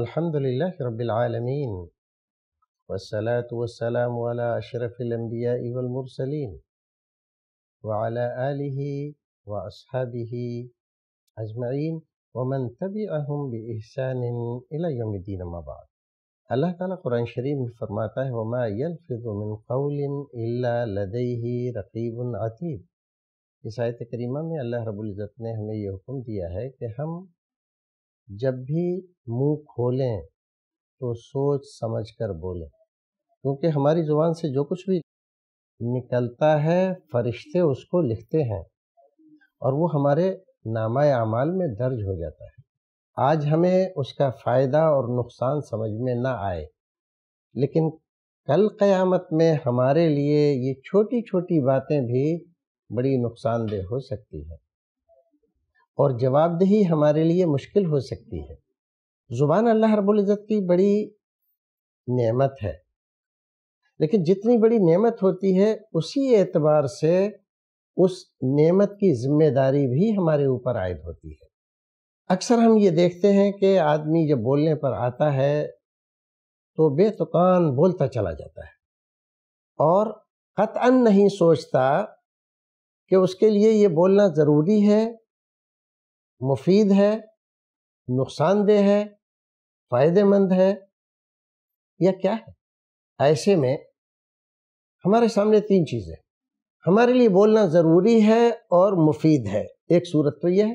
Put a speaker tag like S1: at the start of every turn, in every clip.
S1: الحمد لله رب العالمين والصلاة والسلام على أشرف الأنبياء والمرسلين وعلى آله وأصحابه أجمعين ومن تبعهم بإحسان إلى يوم الدين ما بعد الله تعالى قرآن शरीफ فرماته وما يلفظ من قول إلا لديه رقيب عتيد अतीब इस आयत करीमा में अल्लाह रबुल्ज़त ने हमें جب بھی منہ کھولیں تو سوچ سمجھ کر بولیں کیونکہ ہماری زبان سے جو کچھ بھی نکلتا ہے فرشتے اس کو لکھتے ہیں اور وہ ہمارے نامہ اعمال میں درج ہو جاتا ہے آج ہمیں اس کا فائدہ اور نقصان سمجھ میں نہ آئے لیکن کل قیامت میں ہمارے لیے یہ چھوٹی چھوٹی باتیں بھی بڑی نقصان دہ ہو سکتی ہیں اور جواب دہی ہمارے لیے مشکل ہو سکتی ہے زبان اللہ رب العزت کی بڑی نعمت ہے لیکن جتنی بڑی نعمت ہوتی ہے اسی اعتبار سے اس نعمت کی ذمہ داری بھی ہمارے اوپر عائد ہوتی ہے اکثر ہم یہ دیکھتے ہیں کہ آدمی جب بولنے پر آتا ہے تو بے تکان بولتا چلا جاتا ہے اور قطعا نہیں سوچتا کہ اس کے لیے یہ بولنا ضروری ہے مفید ہے نقصان دہ ہے فائدہ مند ہے یا کیا ہے ایسے میں ہمارے سامنے تین چیزیں ہمارے لیے بولنا ضروری ہے اور مفید ہے ایک صورت تو یہ ہے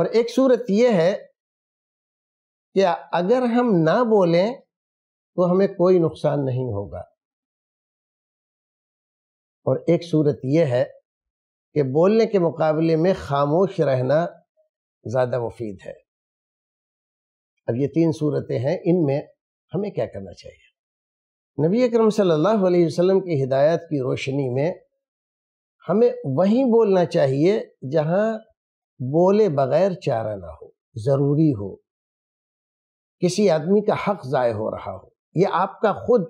S1: اور ایک صورت یہ ہے کہ اگر ہم نہ بولیں تو ہمیں کوئی نقصان نہیں ہوگا اور ایک صورت یہ ہے کہ بولنے کے مقابلے میں خاموش رہنا زیادہ مفید ہے اب یہ تین صورتیں ہیں ان میں ہمیں کیا کرنا چاہیے نبی اکرم صلی اللہ علیہ وسلم کی ہدایت کی روشنی میں ہمیں وہیں بولنا چاہیے جہاں بولے بغیر چارہ نہ ہو ضروری ہو کسی آدمی کا حق ضائع ہو رہا ہو یا آپ کا خود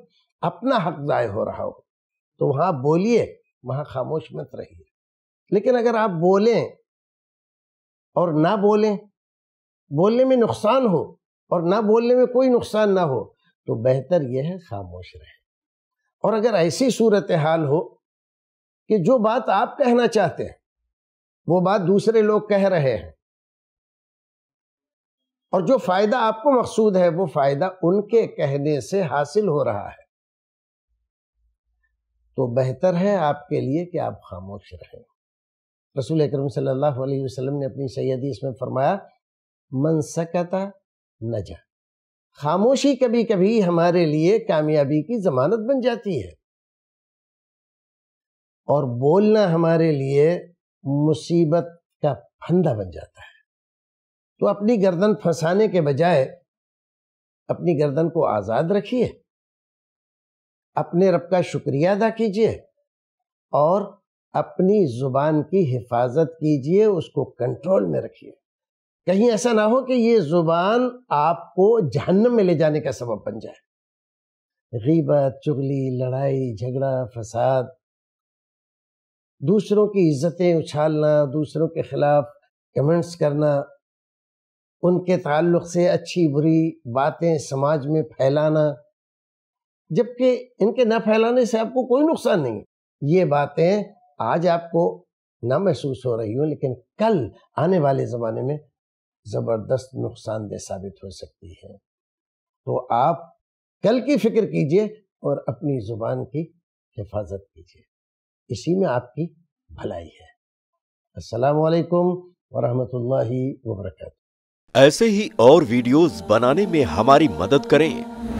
S1: اپنا حق ضائع ہو رہا ہو تو وہاں بولیے وہاں خاموش مت رہیے لیکن اگر آپ بولیں اور نہ بولیں بولنے میں نقصان ہو اور نہ بولنے میں کوئی نقصان نہ ہو تو بہتر یہ ہے خاموش رہے اور اگر ایسی صورتحال ہو کہ جو بات آپ کہنا چاہتے ہیں وہ بات دوسرے لوگ کہہ رہے ہیں اور جو فائدہ آپ کو مقصود ہے وہ فائدہ ان کے کہنے سے حاصل ہو رہا ہے تو بہتر ہے آپ کے لیے کہ آپ خاموش رہیں رسول اکرم صلی اللہ علیہ وسلم نے اپنی سیدی اس میں فرمایا منسکتا نجا خاموشی کبھی کبھی ہمارے لیے کامیابی کی ضمانت بن جاتی ہے اور بولنا ہمارے لیے مصیبت کا پھندا بن جاتا ہے تو اپنی گردن پھنسانے کے بجائے اپنی گردن کو آزاد رکھیے اپنے رب کا شکریہ ادا کیجیے اور اپنی زبان کی حفاظت کیجئے اس کو کنٹرول میں رکھیے کہیں ایسا نہ ہو کہ یہ زبان آپ کو جہنم میں لے جانے کا سبب بن جائے غیبت چگلی لڑائی جھگڑا فساد دوسروں کی عزتیں اچھالنا دوسروں کے خلاف کمنٹس کرنا ان کے تعلق سے اچھی بری باتیں سماج میں پھیلانا جبکہ ان کے نہ پھیلانے سے آپ کو کوئی نقصان نہیں یہ باتیں آج آپ کو نہ محسوس ہو رہی ہو لیکن کل آنے والے زمانے میں زبردست نقصان دہ ثابت ہو سکتی ہے تو آپ کل کی فکر کیجئے اور اپنی زبان کی حفاظت کیجئے اسی میں آپ کی بھلائی ہے السلام علیکم ورحمۃ اللہ وبرکاتہ ایسے ہی اور ویڈیوز بنانے میں ہماری مدد کریں